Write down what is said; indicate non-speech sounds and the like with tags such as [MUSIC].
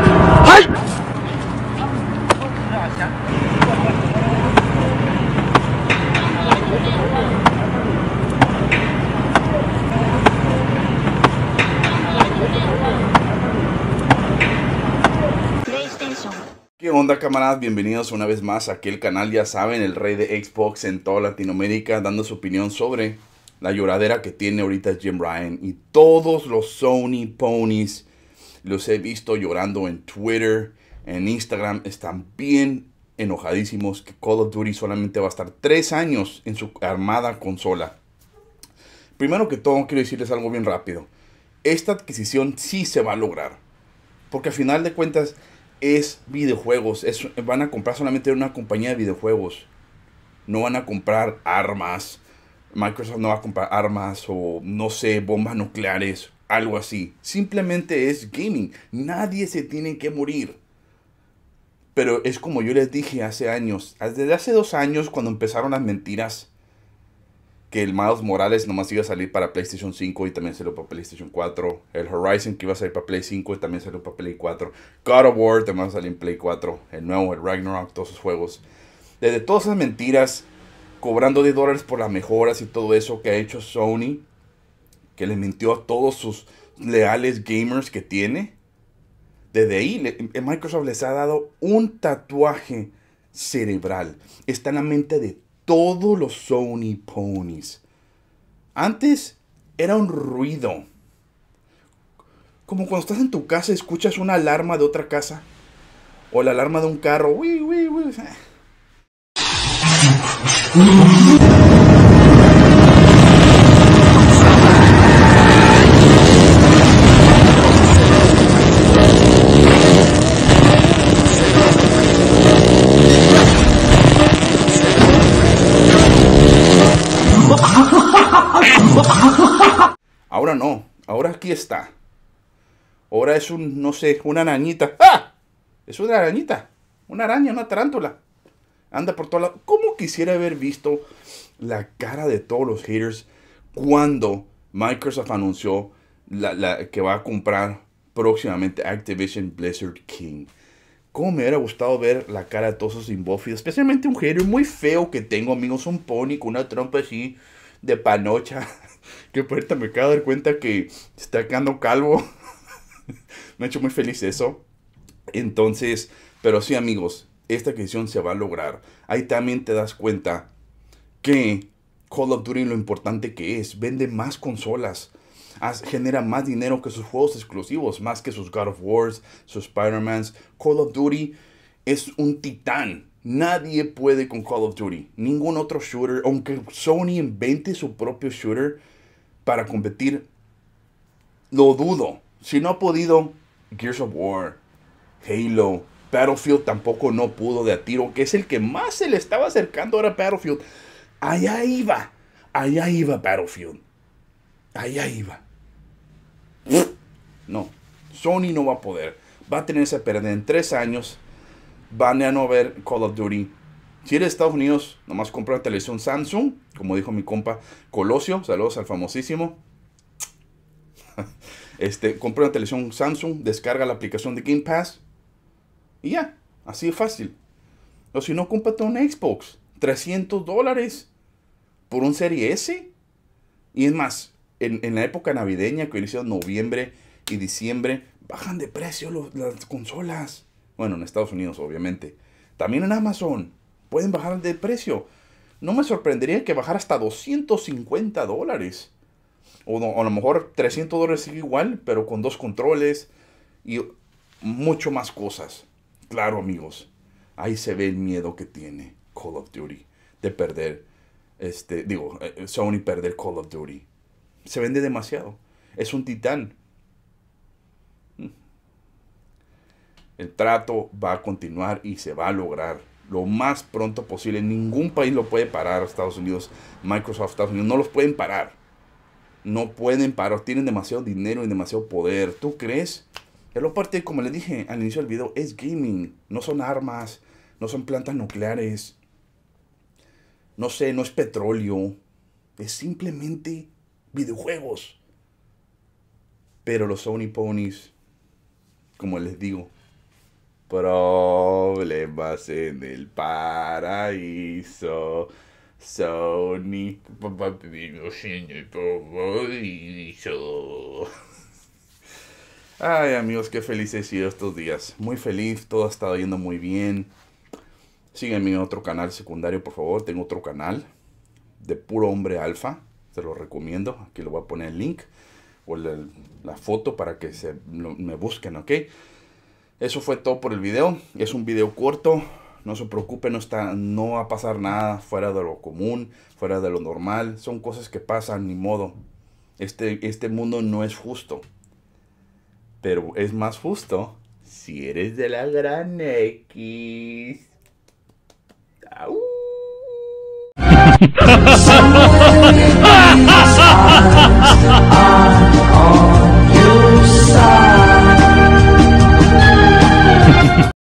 ¡Ay! ¿Qué onda camaradas? Bienvenidos una vez más a aquel canal, ya saben, el rey de Xbox en toda Latinoamérica, dando su opinión sobre la lloradera que tiene ahorita Jim Ryan y todos los Sony ponies los he visto llorando en Twitter, en Instagram. Están bien enojadísimos que Call of Duty solamente va a estar tres años en su armada consola. Primero que todo, quiero decirles algo bien rápido. Esta adquisición sí se va a lograr. Porque al final de cuentas es videojuegos. van a comprar solamente una compañía de videojuegos. No van a comprar armas. Microsoft no va a comprar armas o no sé, bombas nucleares algo así. Simplemente es gaming. Nadie se tiene que morir. Pero es como yo les dije hace años, desde hace dos años cuando empezaron las mentiras que el Miles Morales nomás iba a salir para PlayStation 5 y también salió para PlayStation 4. El Horizon que iba a salir para Play 5 y también salió para Play 4. God of War también va a salir en Play 4. El nuevo, el Ragnarok, todos esos juegos. Desde todas esas mentiras, cobrando 10 dólares por las mejoras y todo eso que ha hecho Sony, que le mintió a todos sus leales gamers que tiene. Desde ahí eh, Microsoft les ha dado un tatuaje cerebral. Está en la mente de todos los Sony ponies. Antes era un ruido. Como cuando estás en tu casa y escuchas una alarma de otra casa. O la alarma de un carro. está. Ahora es un, no sé, una arañita. ¡Ah! Es una arañita. Una araña, una tarántula. Anda por todos lados. ¿Cómo quisiera haber visto la cara de todos los haters cuando Microsoft anunció que va a comprar próximamente Activision Blizzard King? ¿Cómo me hubiera gustado ver la cara de todos esos imbófidos? Especialmente un hater muy feo que tengo, amigos. Un pony con una trompa así de panocha. Que ahorita me acabo de dar cuenta que está quedando calvo. [LAUGHS] me ha hecho muy feliz eso. Entonces, pero sí amigos, esta adquisición se va a lograr. Ahí también te das cuenta que Call of Duty lo importante que es. Vende más consolas. genera más dinero que sus juegos exclusivos, más que sus God of Wars, sus spider man Call of Duty es un titán. Nadie puede con Call of Duty. Ningún otro shooter, aunque Sony invente su propio shooter, para competir, lo dudo. Si no ha podido, Gears of War, Halo, Battlefield tampoco no pudo de a tiro, que es el que más se le estaba acercando ahora a Battlefield. Allá iba, allá iba Battlefield. Allá iba. No, Sony no va a poder. Va a tener a perder en tres años. Van a no ver Call of Duty si eres de Estados Unidos, nomás compra una televisión Samsung, como dijo mi compa Colosio, saludos al famosísimo. [LAUGHS] Este, compra una televisión Samsung, descarga la aplicación de Game Pass y ya, así de fácil. O si no, compra un Xbox, 300 dólares por un Serie S. Y es más, en, la época navideña, que inició noviembre y diciembre, bajan de precio las consolas. Bueno, en Estados Unidos, obviamente. También en Amazon pueden bajar de precio. No me sorprendería que bajara hasta 250 dólares. O, a lo mejor 300 dólares sigue igual, pero con dos controles y mucho más cosas. Claro, amigos, ahí se ve el miedo que tiene Call of Duty de perder, este, digo, eh, Sony perder Call of Duty. Se vende demasiado. Es un titán. Mm. El trato va a continuar y se va a lograr lo más pronto posible. Ningún país lo puede parar, Estados Unidos, Microsoft, Estados Unidos, no los pueden parar. No pueden parar, tienen demasiado dinero y demasiado poder. ¿Tú crees? Y lo parte, como les dije al inicio del video, es gaming. No son armas, no son plantas nucleares. No sé, no es petróleo. Es simplemente videojuegos. Pero los Sony Ponies, como les digo, Problemas en el paraíso. Sony papá, Ay, amigos, qué felices he sido estos días. Muy feliz, todo ha estado yendo muy bien. Sígueme en otro canal secundario, por favor. Tengo otro canal de puro hombre alfa. Se lo recomiendo. Aquí lo voy a poner el link o la, foto para que se, me busquen, ¿ok? Eso fue todo por el video. Es un video corto. No se preocupe, no, está, no va a pasar nada fuera de lo común, fuera de lo normal. Son cosas que pasan, ni modo. Este, este mundo no es justo. Pero es más justo si eres de la gran X. [LAUGHS]